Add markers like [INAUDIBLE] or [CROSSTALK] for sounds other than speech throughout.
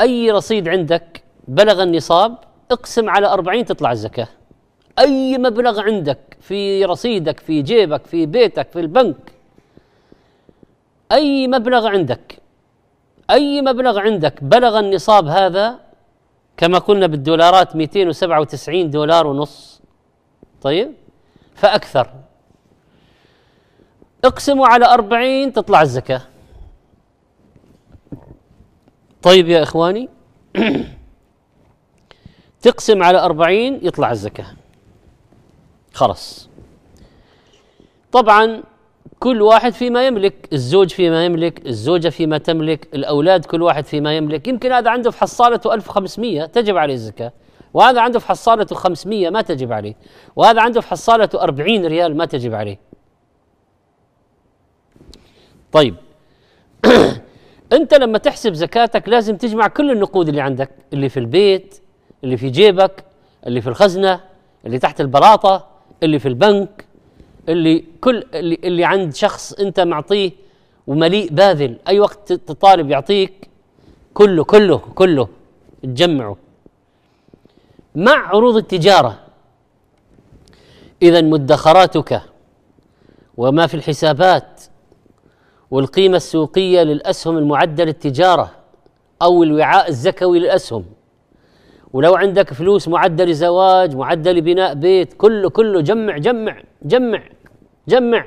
أي رصيد عندك بلغ النصاب اقسم على أربعين تطلع الزكاة أي مبلغ عندك في رصيدك في جيبك في بيتك في البنك أي مبلغ عندك أي مبلغ عندك بلغ النصاب هذا كما قلنا بالدولارات 297 دولار ونص طيب فأكثر اقسموا على أربعين تطلع الزكاه طيب يا إخواني [CLEARS THROAT] تقسم على أربعين يطلع الزكاة خلص طبعا كل واحد فيما يملك الزوج فيما يملك الزوجة فيما تملك الأولاد كل واحد فيما يملك يمكن هذا عنده في حصالته 1500 تجب عليه الزكاة وهذا عنده في حصالته 500 ما تجب عليه وهذا عنده في حصالته 40 ريال ما تجب عليه طيب [CLEARS THROAT] انت لما تحسب زكاتك لازم تجمع كل النقود اللي عندك اللي في البيت اللي في جيبك اللي في الخزنه اللي تحت البلاطه اللي في البنك اللي كل اللي, اللي عند شخص انت معطيه ومليء باذل اي وقت تطالب يعطيك كله كله كله تجمعه مع عروض التجاره اذا مدخراتك وما في الحسابات والقيمة السوقية للأسهم المعدة للتجارة أو الوعاء الزكوي للأسهم ولو عندك فلوس معدة لزواج معدة لبناء بيت كله كله جمع جمع جمع جمع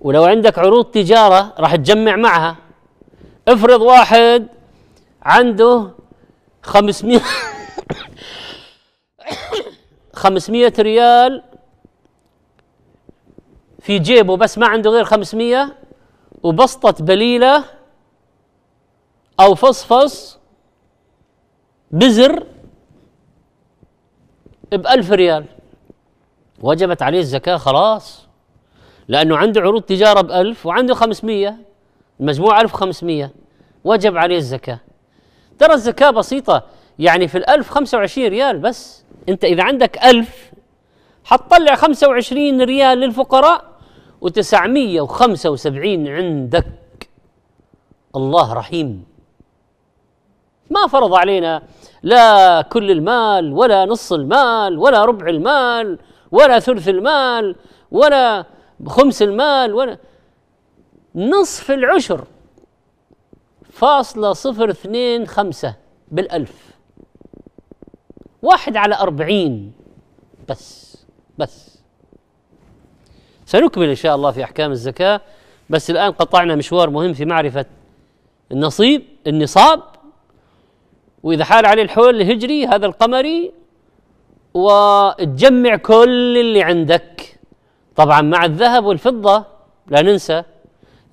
ولو عندك عروض تجارة راح تجمع معها افرض واحد عنده 500 500 [COUGHS] ريال في جيبه بس ما عنده غير 500 وبسطة بليلة أو فصفص بزر 1000 ريال وجبت عليه الزكاة خلاص لأنه عنده عروض تجارة ب 1000 وعنده 500 المجموع 1500 وجب عليه الزكاة ترى الزكاة بسيطة يعني في ال 1000 25 ريال بس أنت إذا عندك 1000 حتطلع 25 ريال للفقراء وتسعمية وخمسة وسبعين عندك الله رحيم ما فرض علينا لا كل المال ولا نص المال ولا ربع المال ولا ثلث المال ولا خمس المال ولا نصف العشر فاصلة صفر اثنين خمسة بالألف واحد على أربعين بس بس سنكمل إن شاء الله في أحكام الزكاة بس الآن قطعنا مشوار مهم في معرفة النصيب النصاب وإذا حال عليه الحول الهجري هذا القمري وتجمع كل اللي عندك طبعا مع الذهب والفضة لا ننسى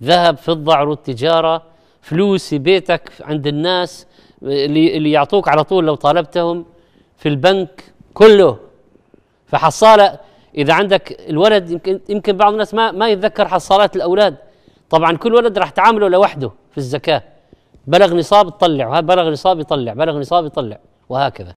ذهب فضة عروض تجارة فلوس في بيتك عند الناس اللي, اللي يعطوك على طول لو طالبتهم في البنك كله فحصالة اذا عندك الولد يمكن يمكن بعض الناس ما ما يتذكر حصالات الاولاد طبعا كل ولد راح تعامله لوحده في الزكاه بلغ نصاب تطلع بلغ نصاب يطلع بلغ نصاب يطلع وهكذا